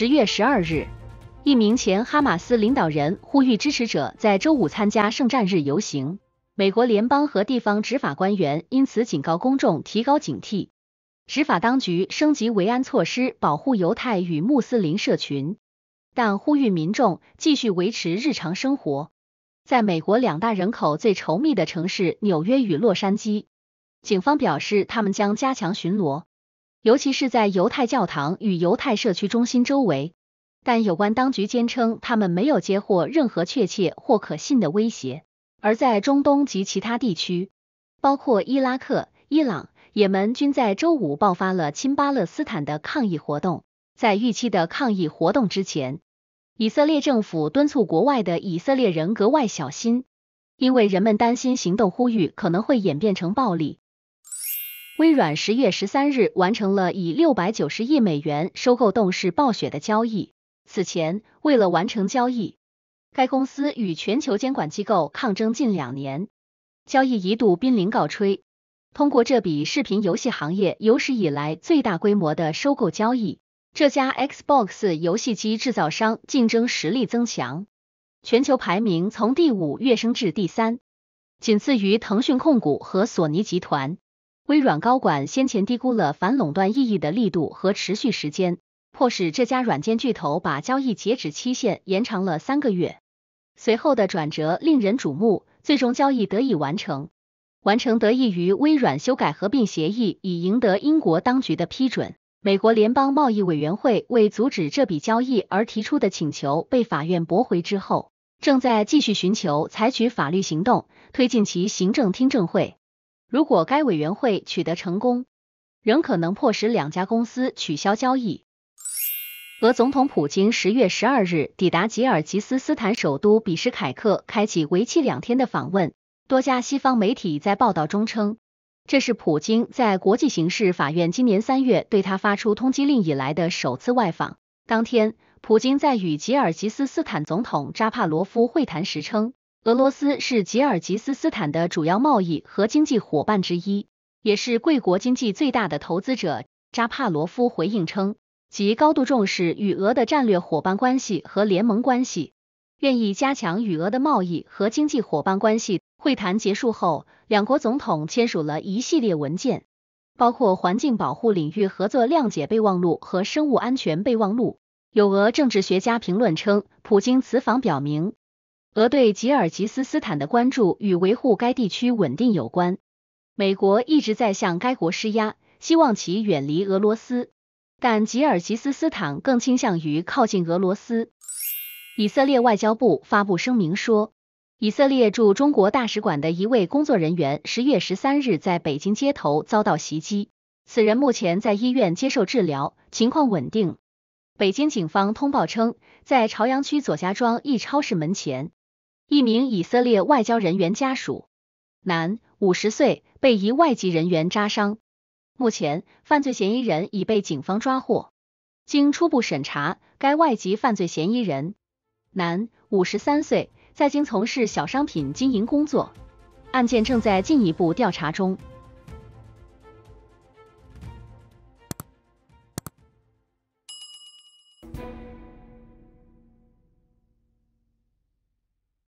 十月十二日，一名前哈马斯领导人呼吁支持者在周五参加圣战日游行。美国联邦和地方执法官员因此警告公众提高警惕，执法当局升级维安措施，保护犹太与穆斯林社群，但呼吁民众继续维持日常生活。在美国两大人口最稠密的城市纽约与洛杉矶，警方表示他们将加强巡逻。尤其是在犹太教堂与犹太社区中心周围，但有关当局坚称他们没有接获任何确切或可信的威胁。而在中东及其他地区，包括伊拉克、伊朗、也门，均在周五爆发了亲巴勒斯坦的抗议活动。在预期的抗议活动之前，以色列政府敦促国外的以色列人格外小心，因为人们担心行动呼吁可能会演变成暴力。微软十月十三日完成了以六百九十亿美元收购动视暴雪的交易。此前，为了完成交易，该公司与全球监管机构抗争近两年，交易一度濒临告吹。通过这笔视频游戏行业有史以来最大规模的收购交易，这家 Xbox 游戏机制造商竞争实力增强，全球排名从第五跃升至第三，仅次于腾讯控股和索尼集团。微软高管先前低估了反垄断意义的力度和持续时间，迫使这家软件巨头把交易截止期限延长了三个月。随后的转折令人瞩目，最终交易得以完成。完成得益于微软修改合并协议以赢得英国当局的批准。美国联邦贸易委员会为阻止这笔交易而提出的请求被法院驳回之后，正在继续寻求采取法律行动，推进其行政听证会。如果该委员会取得成功，仍可能迫使两家公司取消交易。俄总统普京十月十二日抵达吉尔吉斯斯坦首都比什凯克，开启为期两天的访问。多家西方媒体在报道中称，这是普京在国际刑事法院今年三月对他发出通缉令以来的首次外访。当天，普京在与吉尔吉斯斯坦总统扎帕罗夫会谈时称。俄罗斯是吉尔吉斯斯坦的主要贸易和经济伙伴之一，也是贵国经济最大的投资者。扎帕罗夫回应称，其高度重视与俄的战略伙伴关系和联盟关系，愿意加强与俄的贸易和经济伙伴关系。会谈结束后，两国总统签署了一系列文件，包括环境保护领域合作谅解备忘录和生物安全备忘录。有俄政治学家评论称，普京此访表明。俄对吉尔吉斯斯坦的关注与维护该地区稳定有关。美国一直在向该国施压，希望其远离俄罗斯，但吉尔吉斯斯坦更倾向于靠近俄罗斯。以色列外交部发布声明说，以色列驻中国大使馆的一位工作人员十月十三日在北京街头遭到袭击，此人目前在医院接受治疗，情况稳定。北京警方通报称，在朝阳区左家庄一超市门前。一名以色列外交人员家属，男，五十岁，被一外籍人员扎伤。目前，犯罪嫌疑人已被警方抓获。经初步审查，该外籍犯罪嫌疑人，男，五十三岁，在京从事小商品经营工作。案件正在进一步调查中。